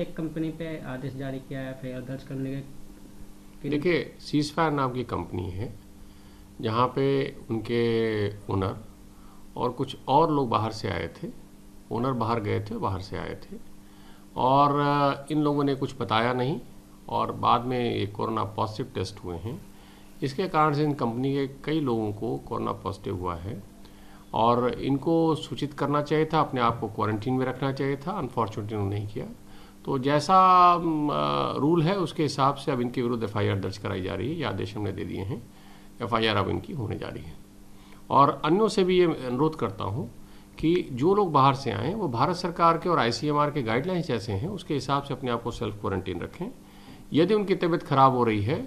एक कंपनी पे आदेश जारी किया है फिर दर्ज करने के देखिए सीज फायर नाम की कंपनी है जहाँ पे उनके ओनर और कुछ और लोग बाहर से आए थे ओनर बाहर गए थे बाहर से आए थे और इन लोगों ने कुछ बताया नहीं और बाद में ये कोरोना पॉजिटिव टेस्ट हुए हैं इसके कारण से इन कंपनी के कई लोगों को कोरोना पॉजिटिव हुआ है और इनको सूचित करना चाहिए था अपने आप को क्वारंटीन में रखना चाहिए था अनफॉर्चुनेटली उन्होंने नहीं किया तो जैसा रूल है उसके हिसाब से अब इनके विरुद्ध एफ दर्ज कराई जा रही है या आदेश हमने दे दिए हैं एफ अब इनकी होने जा रही है और अन्यों से भी ये अनुरोध करता हूँ कि जो लोग बाहर से आएँ वो भारत सरकार के और आई के गाइडलाइंस जैसे हैं उसके हिसाब से अपने आप को सेल्फ क्वारंटीन रखें यदि उनकी तबीयत खराब हो रही है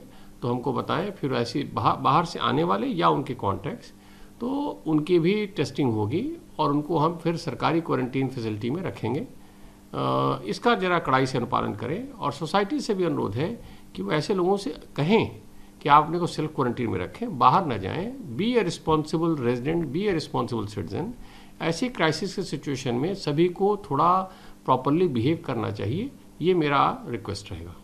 तो हमको बताएं फिर ऐसी बाहर बाहर से आने वाले या उनके कॉन्टैक्ट्स तो उनकी भी टेस्टिंग होगी और उनको हम फिर सरकारी क्वारंटीन फैसिलिटी में रखेंगे इसका जरा कड़ाई से अनुपालन करें और सोसाइटी से भी अनुरोध है कि वो ऐसे लोगों से कहें कि आप अपने को सेल्फ क्वारंटीन में रखें बाहर ना जाएं be a responsible resident be a responsible citizen ऐसी क्राइसिस के सिचुएशन में सभी को थोड़ा प्रॉपरली बिहेव करना चाहिए ये मेरा रिक्वेस्ट रहेगा